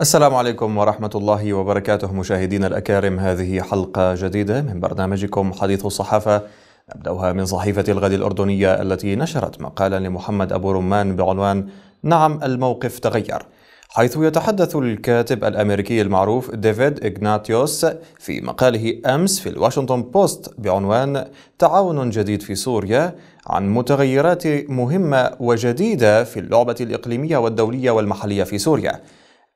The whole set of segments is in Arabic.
السلام عليكم ورحمة الله وبركاته مشاهدينا الأكارم هذه حلقة جديدة من برنامجكم حديث الصحافة نبدأها من صحيفة الغد الأردنية التي نشرت مقالا لمحمد أبو رمان بعنوان نعم الموقف تغير حيث يتحدث الكاتب الامريكي المعروف ديفيد إغناتيوس في مقاله امس في الواشنطن بوست بعنوان تعاون جديد في سوريا عن متغيرات مهمه وجديده في اللعبه الاقليميه والدوليه والمحليه في سوريا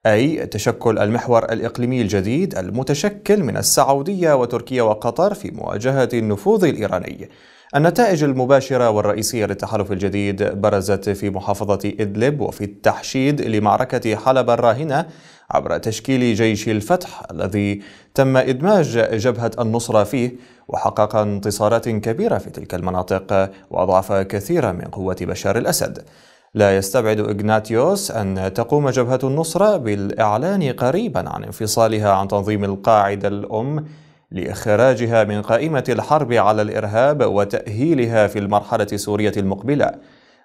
أي تشكل المحور الإقليمي الجديد المتشكل من السعودية وتركيا وقطر في مواجهة النفوذ الإيراني. النتائج المباشرة والرئيسية للتحالف الجديد برزت في محافظة إدلب وفي التحشيد لمعركة حلب الراهنة عبر تشكيل جيش الفتح الذي تم إدماج جبهة النصرة فيه وحقق انتصارات كبيرة في تلك المناطق وأضعف كثيرا من قوة بشار الأسد. لا يستبعد إغناتيوس أن تقوم جبهة النصرة بالإعلان قريبا عن انفصالها عن تنظيم القاعدة الأم لإخراجها من قائمة الحرب على الإرهاب وتأهيلها في المرحلة السورية المقبلة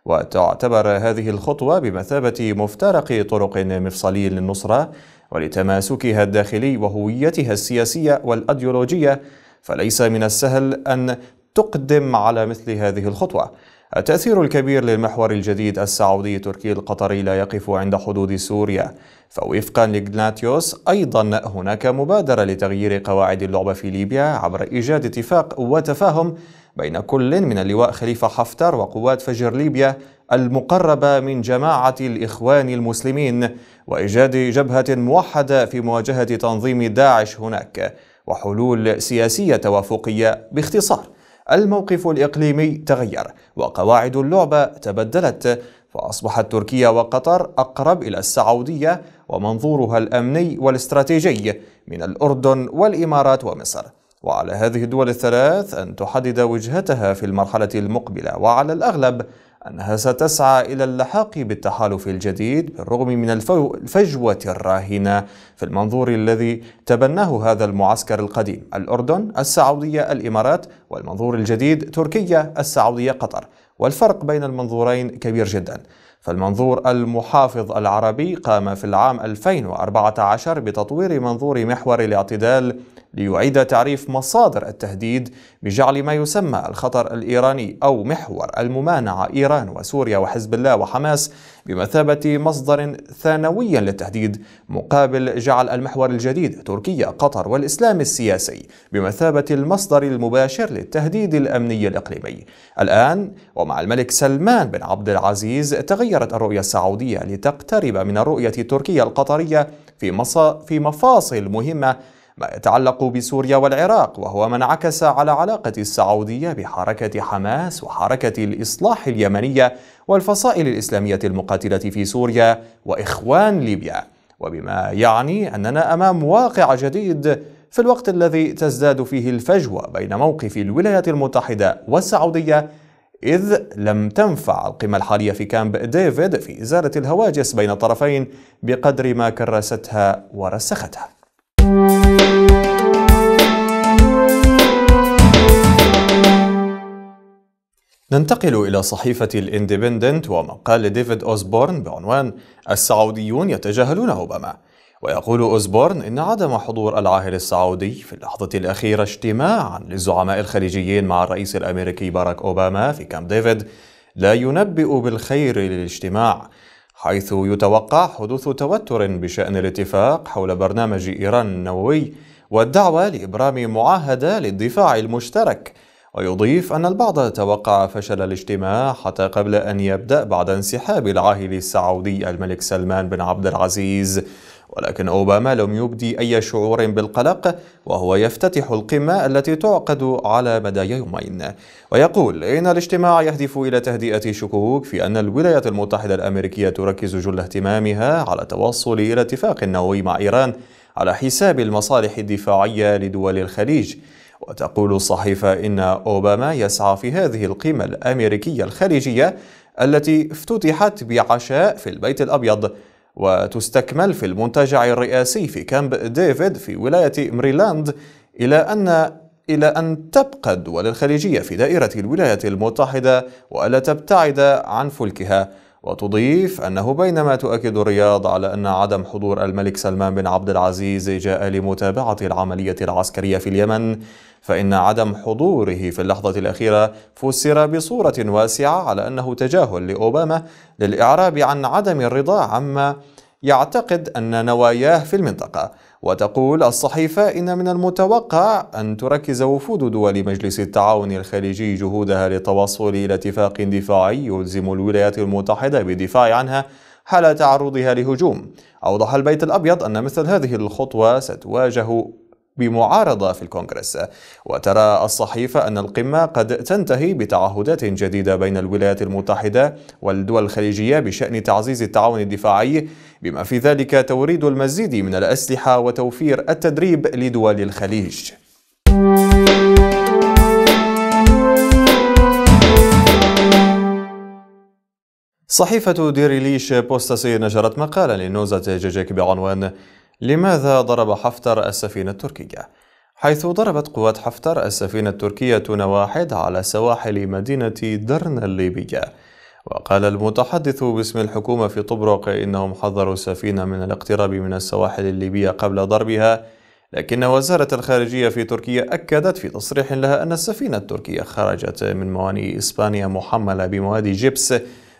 وتعتبر هذه الخطوة بمثابة مفترق طرق مفصلي للنصرة ولتماسكها الداخلي وهويتها السياسية والأديولوجية فليس من السهل أن تقدم على مثل هذه الخطوة التأثير الكبير للمحور الجديد السعودي تركي القطري لا يقف عند حدود سوريا فوفقا لجناتيوس أيضا هناك مبادرة لتغيير قواعد اللعبة في ليبيا عبر إيجاد اتفاق وتفاهم بين كل من اللواء خليفة حفتر وقوات فجر ليبيا المقربة من جماعة الإخوان المسلمين وإيجاد جبهة موحدة في مواجهة تنظيم داعش هناك وحلول سياسية توافقية باختصار الموقف الإقليمي تغير وقواعد اللعبة تبدلت فأصبحت تركيا وقطر أقرب إلى السعودية ومنظورها الأمني والاستراتيجي من الأردن والإمارات ومصر وعلى هذه الدول الثلاث أن تحدد وجهتها في المرحلة المقبلة وعلى الأغلب أنها ستسعى إلى اللحاق بالتحالف الجديد بالرغم من الفجوة الراهنة في المنظور الذي تبناه هذا المعسكر القديم الأردن السعودية الإمارات والمنظور الجديد تركيا السعودية قطر والفرق بين المنظورين كبير جدا فالمنظور المحافظ العربي قام في العام 2014 بتطوير منظور محور الاعتدال ليعيد تعريف مصادر التهديد بجعل ما يسمى الخطر الإيراني أو محور الممانعة إيران وسوريا وحزب الله وحماس بمثابة مصدر ثانوي للتهديد مقابل جعل المحور الجديد تركيا قطر والإسلام السياسي بمثابة المصدر المباشر للتهديد الأمني الإقليمي الآن ومع الملك سلمان بن عبد العزيز تغيرت الرؤية السعودية لتقترب من الرؤية التركية القطرية في, في مفاصل مهمة ما يتعلق بسوريا والعراق وهو ما انعكس على علاقة السعودية بحركة حماس وحركة الإصلاح اليمنية والفصائل الإسلامية المقاتلة في سوريا وإخوان ليبيا وبما يعني أننا أمام واقع جديد في الوقت الذي تزداد فيه الفجوة بين موقف الولايات المتحدة والسعودية إذ لم تنفع القمة الحالية في كامب ديفيد في إزالة الهواجس بين الطرفين بقدر ما كرستها ورسختها ننتقل إلى صحيفة الاندبندنت ومقال ديفيد أوزبورن بعنوان السعوديون يتجاهلون أوباما ويقول أوزبورن إن عدم حضور العاهل السعودي في اللحظة الأخيرة اجتماعا للزعماء الخليجيين مع الرئيس الأمريكي باراك أوباما في كامب ديفيد لا ينبئ بالخير للاجتماع حيث يتوقع حدوث توتر بشأن الاتفاق حول برنامج إيران النووي والدعوة لإبرام معاهدة للدفاع المشترك ويضيف أن البعض توقع فشل الاجتماع حتى قبل أن يبدأ بعد انسحاب العاهل السعودي الملك سلمان بن عبد العزيز ولكن أوباما لم يبدي أي شعور بالقلق وهو يفتتح القمة التي تعقد على مدى يومين ويقول إن الاجتماع يهدف إلى تهدئة شكوك في أن الولايات المتحدة الأمريكية تركز جل اهتمامها على التوصل إلى اتفاق نووي مع إيران على حساب المصالح الدفاعية لدول الخليج وتقول الصحيفة إن أوباما يسعى في هذه القمة الأمريكية الخارجية التي افتتحت بعشاء في البيت الأبيض وتستكمل في المنتجع الرئاسي في كامب ديفيد في ولاية مريلاند إلى أن إلى أن تبقى الدول الخليجية في دائرة الولايات المتحدة وألا تبتعد عن فلكها وتضيف أنه بينما تؤكد الرياض على أن عدم حضور الملك سلمان بن عبد العزيز جاء لمتابعة العملية العسكرية في اليمن فإن عدم حضوره في اللحظة الأخيرة فسر بصورة واسعة على أنه تجاهل لأوباما للإعراب عن عدم الرضا عما يعتقد أن نواياه في المنطقة وتقول الصحيفة إن من المتوقع أن تركز وفود دول مجلس التعاون الخليجي جهودها للتوصل إلى اتفاق دفاعي يلزم الولايات المتحدة بالدفاع عنها حال تعرضها لهجوم أوضح البيت الأبيض أن مثل هذه الخطوة ستواجه بمعارضة في الكونغرس وترى الصحيفة أن القمة قد تنتهي بتعهدات جديدة بين الولايات المتحدة والدول الخليجية بشأن تعزيز التعاون الدفاعي بما في ذلك توريد المزيد من الأسلحة وتوفير التدريب لدول الخليج صحيفة ديريليش بوستاسي نشرت مقالا لنوزة جيجيك بعنوان لماذا ضرب حفتر السفينة التركية؟ حيث ضربت قوات حفتر السفينة التركية نواحد على سواحل مدينة درنا الليبية وقال المتحدث باسم الحكومة في طبرق إنهم حذروا السفينة من الاقتراب من السواحل الليبية قبل ضربها لكن وزارة الخارجية في تركيا أكدت في تصريح لها أن السفينة التركية خرجت من موانئ إسبانيا محملة بمواد جبس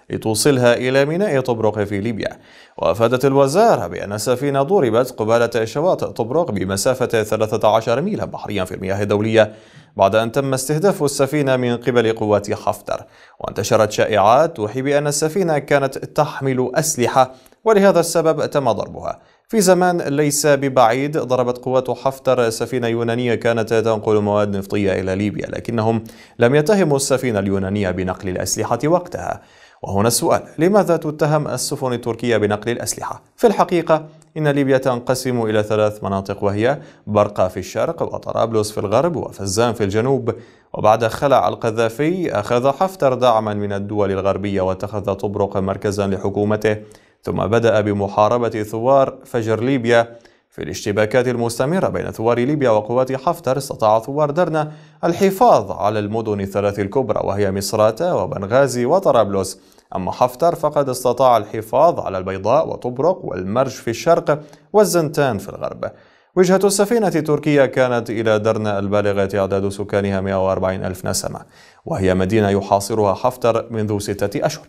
لتوصلها إلى ميناء طبرق في ليبيا وأفادت الوزارة بأن السفينة ضربت قبالة شواطئ طبرق بمسافة 13 ميلا بحريا في المياه الدولية بعد أن تم استهداف السفينة من قبل قوات حفتر وانتشرت شائعات توحي بأن السفينة كانت تحمل أسلحة ولهذا السبب تم ضربها في زمان ليس ببعيد ضربت قوات حفتر سفينة يونانية كانت تنقل مواد نفطية إلى ليبيا لكنهم لم يتهموا السفينة اليونانية بنقل الأسلحة وقتها وهنا السؤال لماذا تتهم السفن التركية بنقل الأسلحة؟ في الحقيقة إن ليبيا تنقسم إلى ثلاث مناطق وهي برقة في الشرق وطرابلس في الغرب وفزان في الجنوب وبعد خلع القذافي أخذ حفتر دعما من الدول الغربية واتخذ طبرق مركزا لحكومته ثم بدأ بمحاربة ثوار فجر ليبيا في الاشتباكات المستمرة بين ثوار ليبيا وقوات حفتر استطاع ثوار درنا الحفاظ على المدن الثلاث الكبرى وهي مصراتة وبنغازي وطرابلس أما حفتر فقد استطاع الحفاظ على البيضاء وطبرق والمرج في الشرق والزنتان في الغرب وجهة السفينة التركية كانت إلى درنا البالغة أعداد سكانها 140 ألف نسمة وهي مدينة يحاصرها حفتر منذ ستة أشهر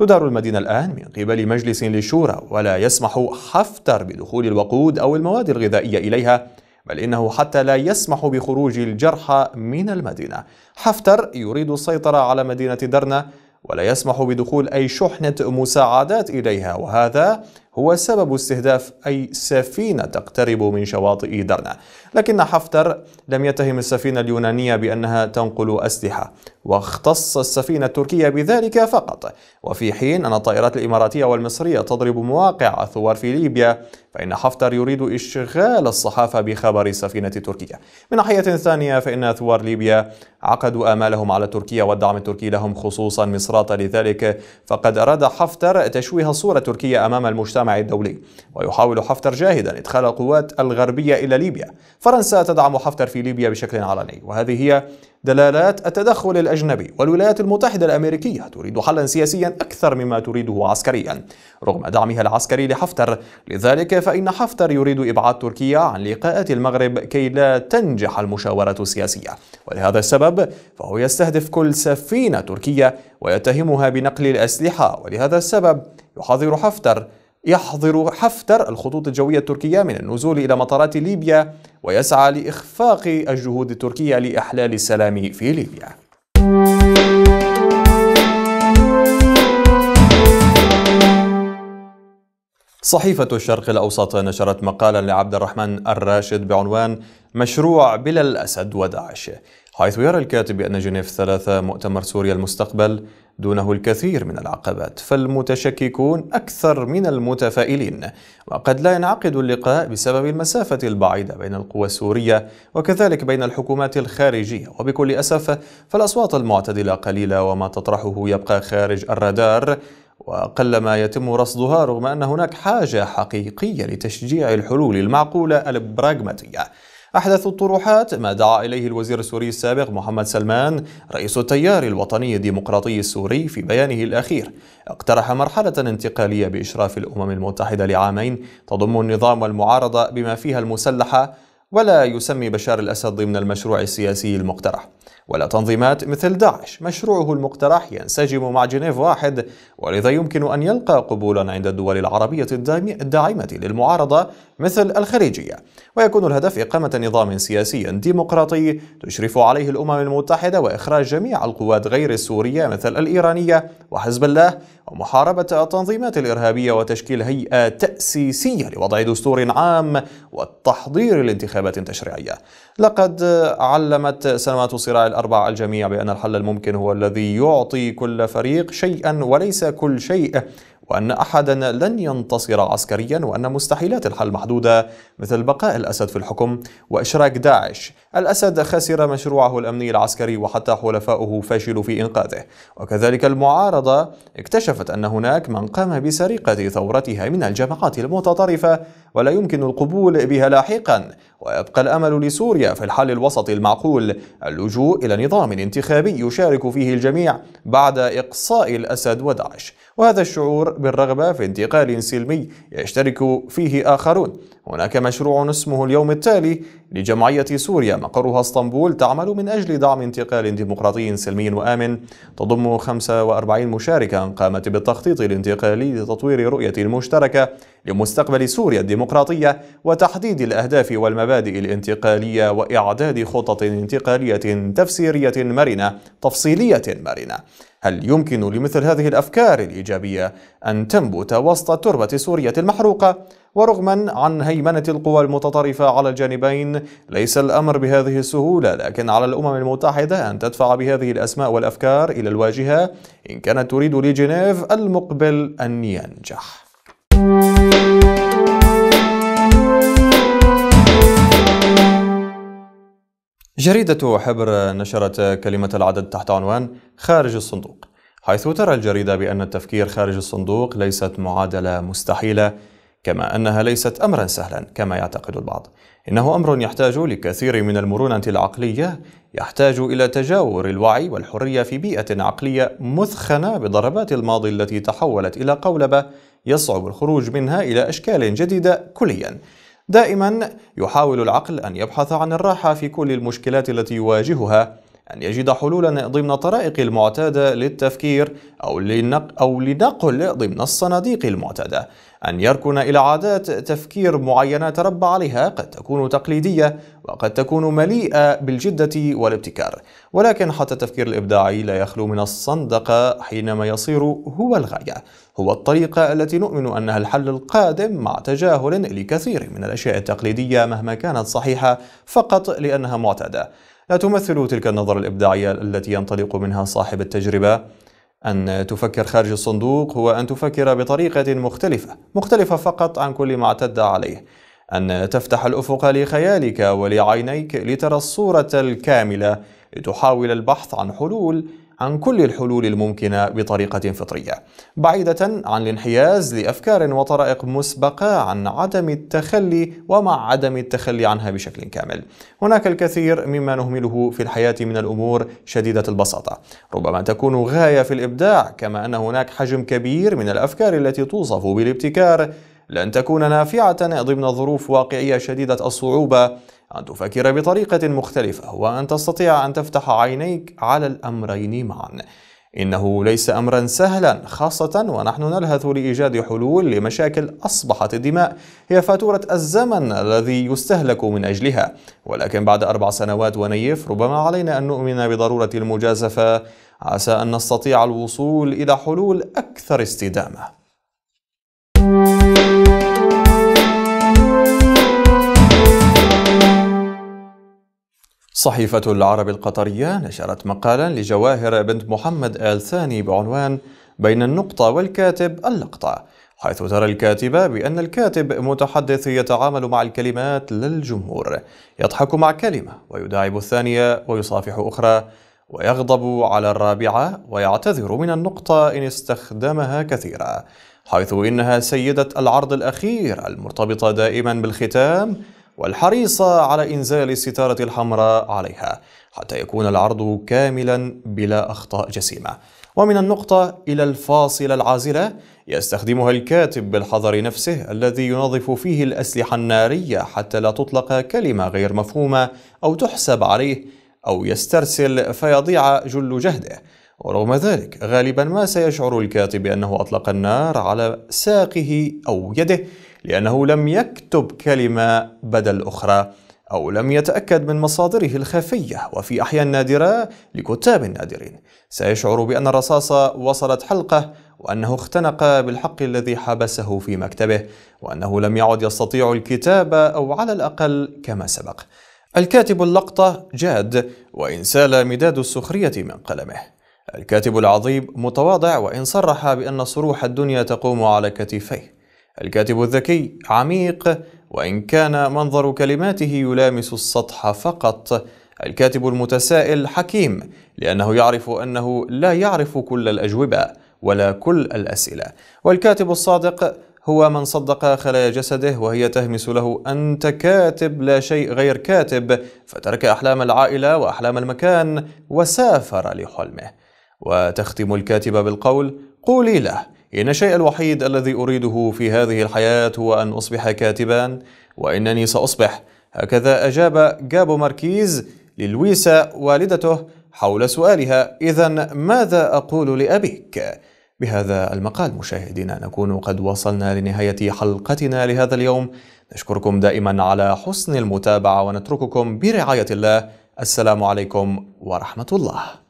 تدار المدينة الآن من قبل مجلس للشورى ولا يسمح حفتر بدخول الوقود أو المواد الغذائية إليها بل إنه حتى لا يسمح بخروج الجرحى من المدينة حفتر يريد السيطرة على مدينة درنا ولا يسمح بدخول أي شحنة مساعدات إليها وهذا هو سبب استهداف أي سفينة تقترب من شواطئ درنا لكن حفتر لم يتهم السفينة اليونانية بأنها تنقل أسلحة واختص السفينة التركية بذلك فقط وفي حين أن الطائرات الإماراتية والمصرية تضرب مواقع الثوار في ليبيا فإن حفتر يريد إشغال الصحافة بخبر السفينة التركية من ناحية ثانية فإن ثوار ليبيا عقدوا آمالهم على تركيا والدعم التركي لهم خصوصا مصرات لذلك فقد أراد حفتر تشويه الصورة التركية أمام المجتمع الدولي ويحاول حفتر جاهدا إدخال القوات الغربية إلى ليبيا فرنسا تدعم حفتر في ليبيا بشكل علني وهذه هي دلالات التدخل الأجنبي والولايات المتحدة الأمريكية تريد حلا سياسيا أكثر مما تريده عسكريا رغم دعمها العسكري لحفتر لذلك فإن حفتر يريد إبعاد تركيا عن لقاءات المغرب كي لا تنجح المشاورة السياسية ولهذا السبب فهو يستهدف كل سفينة تركية ويتهمها بنقل الأسلحة ولهذا السبب يحظر حفتر يحظر حفتر الخطوط الجوية التركية من النزول إلى مطارات ليبيا ويسعى لإخفاق الجهود التركية لإحلال السلام في ليبيا صحيفة الشرق الأوسط نشرت مقالا لعبد الرحمن الراشد بعنوان مشروع بلا الأسد وداعش حيث يرى الكاتب أن جنيف ثلاثة مؤتمر سوريا المستقبل دونه الكثير من العقبات فالمتشككون أكثر من المتفائلين وقد لا ينعقد اللقاء بسبب المسافة البعيدة بين القوى السورية وكذلك بين الحكومات الخارجية وبكل أسف فالأصوات المعتدلة قليلة وما تطرحه يبقى خارج الرادار وقلما يتم رصدها رغم أن هناك حاجة حقيقية لتشجيع الحلول المعقولة البراغماتية أحدث الطروحات ما دعا إليه الوزير السوري السابق محمد سلمان رئيس التيار الوطني الديمقراطي السوري في بيانه الأخير اقترح مرحلة انتقالية بإشراف الأمم المتحدة لعامين تضم النظام والمعارضة بما فيها المسلحة ولا يسمي بشار الأسد ضمن المشروع السياسي المقترح ولا تنظيمات مثل داعش مشروعه المقترح ينسجم مع جنيف واحد ولذا يمكن أن يلقى قبولا عند الدول العربية الداعمة للمعارضة مثل الخليجية ويكون الهدف إقامة نظام سياسي ديمقراطي تشرف عليه الأمم المتحدة وإخراج جميع القوات غير السورية مثل الإيرانية وحزب الله ومحاربة التنظيمات الإرهابية وتشكيل هيئة تأسيسية لوضع دستور عام والتحضير لانتخابات تشريعية لقد علمت سنوات الصراع الأربع الجميع بأن الحل الممكن هو الذي يعطي كل فريق شيئا وليس كل شيء وأن أحدا لن ينتصر عسكريا وأن مستحيلات الحل محدودة مثل بقاء الأسد في الحكم وإشراك داعش الأسد خسر مشروعه الأمني العسكري وحتى حلفاؤه فشلوا في إنقاذه وكذلك المعارضة اكتشفت أن هناك من قام بسرقة ثورتها من الجماعات المتطرفة ولا يمكن القبول بها لاحقا ويبقى الأمل لسوريا في الحل الوسط المعقول اللجوء إلى نظام انتخابي يشارك فيه الجميع بعد إقصاء الأسد وداعش وهذا الشعور بالرغبة في انتقال سلمي يشترك فيه آخرون هناك مشروع اسمه اليوم التالي لجمعية سوريا مقرها اسطنبول تعمل من أجل دعم انتقال ديمقراطي سلمي وآمن تضم 45 مشاركا قامت بالتخطيط الانتقالي لتطوير رؤية مشتركة لمستقبل سوريا الديمقراطية وتحديد الأهداف والمبادئ الانتقالية وإعداد خطط انتقالية تفسيرية مرنة تفصيلية مرنة هل يمكن لمثل هذه الأفكار الإيجابية أن تنبت وسط التربة السورية المحروقة؟ ورغما عن هيمنة القوى المتطرفة على الجانبين ليس الأمر بهذه السهولة لكن على الأمم المتحدة أن تدفع بهذه الأسماء والأفكار إلى الواجهة إن كانت تريد لجنيف المقبل أن ينجح جريدة حبر نشرت كلمة العدد تحت عنوان خارج الصندوق حيث ترى الجريدة بأن التفكير خارج الصندوق ليست معادلة مستحيلة كما أنها ليست أمرا سهلا كما يعتقد البعض إنه أمر يحتاج لكثير من المرونة العقلية يحتاج إلى تجاور الوعي والحرية في بيئة عقلية مثخنة بضربات الماضي التي تحولت إلى قولبة يصعب الخروج منها إلى أشكال جديدة كليا دائما يحاول العقل أن يبحث عن الراحة في كل المشكلات التي يواجهها أن يجد حلولا ضمن الطرائق المعتادة للتفكير أو, لنق أو لنقل ضمن الصناديق المعتادة أن يركن إلى عادات تفكير معينة تربى عليها قد تكون تقليدية وقد تكون مليئة بالجدة والابتكار ولكن حتى التفكير الإبداعي لا يخلو من الصندقة حينما يصير هو الغاية هو الطريقة التي نؤمن أنها الحل القادم مع تجاهل لكثير من الأشياء التقليدية مهما كانت صحيحة فقط لأنها معتادة لا تمثل تلك النظرة الإبداعية التي ينطلق منها صاحب التجربة أن تفكر خارج الصندوق هو أن تفكر بطريقة مختلفة، مختلفة فقط عن كل ما اعتد عليه، أن تفتح الأفق لخيالك ولعينيك لترى الصورة الكاملة لتحاول البحث عن حلول عن كل الحلول الممكنة بطريقة فطرية بعيدة عن الانحياز لأفكار وطرائق مسبقة عن عدم التخلي ومع عدم التخلي عنها بشكل كامل هناك الكثير مما نهمله في الحياة من الأمور شديدة البساطة ربما تكون غاية في الإبداع كما أن هناك حجم كبير من الأفكار التي توصف بالابتكار لن تكون نافعة ضمن ظروف واقعية شديدة الصعوبة أن تفكر بطريقة مختلفة وأن تستطيع أن تفتح عينيك على الأمرين معا إنه ليس أمرا سهلا خاصة ونحن نلهث لإيجاد حلول لمشاكل أصبحت الدماء هي فاتورة الزمن الذي يستهلك من أجلها ولكن بعد أربع سنوات ونيف ربما علينا أن نؤمن بضرورة المجازفة عسى أن نستطيع الوصول إلى حلول أكثر استدامة صحيفة العرب القطرية نشرت مقالا لجواهر بنت محمد آل ثاني بعنوان بين النقطة والكاتب اللقطة حيث ترى الكاتبة بأن الكاتب متحدث يتعامل مع الكلمات للجمهور يضحك مع كلمة ويداعب الثانية ويصافح أخرى ويغضب على الرابعة ويعتذر من النقطة إن استخدمها كثيرا حيث إنها سيدة العرض الأخير المرتبطة دائما بالختام والحريصة على إنزال الستارة الحمراء عليها حتى يكون العرض كاملا بلا أخطاء جسيمة ومن النقطة إلى الفاصلة العازلة يستخدمها الكاتب بالحذر نفسه الذي ينظف فيه الأسلحة النارية حتى لا تطلق كلمة غير مفهومة أو تحسب عليه أو يسترسل فيضيع جل جهده ورغم ذلك غالبا ما سيشعر الكاتب بأنه أطلق النار على ساقه أو يده لأنه لم يكتب كلمة بدل أخرى أو لم يتأكد من مصادره الخفية وفي أحيان نادرة لكتاب نادرين سيشعر بأن الرصاصة وصلت حلقه وأنه اختنق بالحق الذي حبسه في مكتبه وأنه لم يعد يستطيع الكتابة أو على الأقل كما سبق الكاتب اللقطة جاد وإن سال مداد السخرية من قلمه الكاتب العظيم متواضع وإن صرح بأن صروح الدنيا تقوم على كتفيه الكاتب الذكي عميق وإن كان منظر كلماته يلامس السطح فقط الكاتب المتسائل حكيم لأنه يعرف أنه لا يعرف كل الأجوبة ولا كل الأسئلة والكاتب الصادق هو من صدق خلايا جسده وهي تهمس له أنت كاتب لا شيء غير كاتب فترك أحلام العائلة وأحلام المكان وسافر لحلمه وتختم الكاتب بالقول قولي له إن الشيء الوحيد الذي أريده في هذه الحياة هو أن أصبح كاتبا وإنني سأصبح هكذا أجاب جابو ماركيز للويسا والدته حول سؤالها إذا ماذا أقول لأبيك؟ بهذا المقال مشاهدينا نكون قد وصلنا لنهاية حلقتنا لهذا اليوم نشكركم دائما على حسن المتابعة ونترككم برعاية الله السلام عليكم ورحمة الله